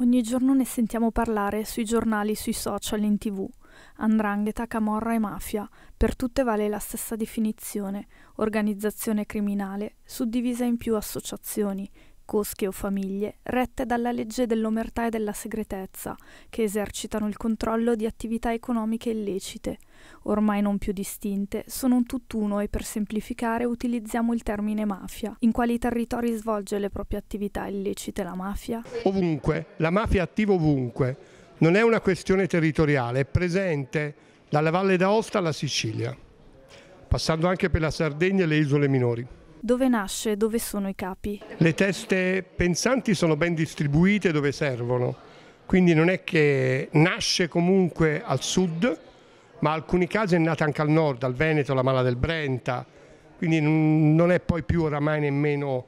Ogni giorno ne sentiamo parlare sui giornali, sui social, in tv. Andrangheta, camorra e mafia, per tutte vale la stessa definizione, organizzazione criminale, suddivisa in più associazioni, cosche o famiglie rette dalla legge dell'omertà e della segretezza, che esercitano il controllo di attività economiche illecite. Ormai non più distinte, sono un tutt'uno e per semplificare utilizziamo il termine mafia. In quali territori svolge le proprie attività illecite la mafia? Ovunque, la mafia è attiva ovunque. Non è una questione territoriale, è presente dalla Valle d'Aosta alla Sicilia, passando anche per la Sardegna e le isole minori. Dove nasce dove sono i capi? Le teste pensanti sono ben distribuite dove servono, quindi non è che nasce comunque al sud, ma in alcuni casi è nata anche al nord, al Veneto, la Mala del Brenta, quindi non è poi più oramai nemmeno...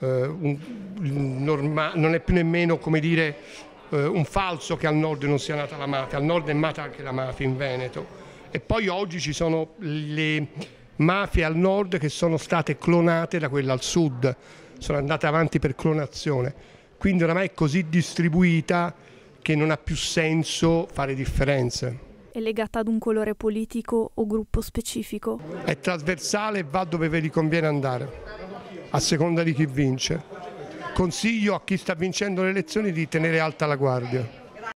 Eh, un, norma, non è più nemmeno come dire eh, un falso che al nord non sia nata la mafia, al nord è nata anche la mafia in Veneto. E poi oggi ci sono le mafie al nord che sono state clonate da quella al sud, sono andate avanti per clonazione, quindi oramai è così distribuita che non ha più senso fare differenze. È legata ad un colore politico o gruppo specifico? È trasversale e va dove vi conviene andare, a seconda di chi vince. Consiglio a chi sta vincendo le elezioni di tenere alta la guardia.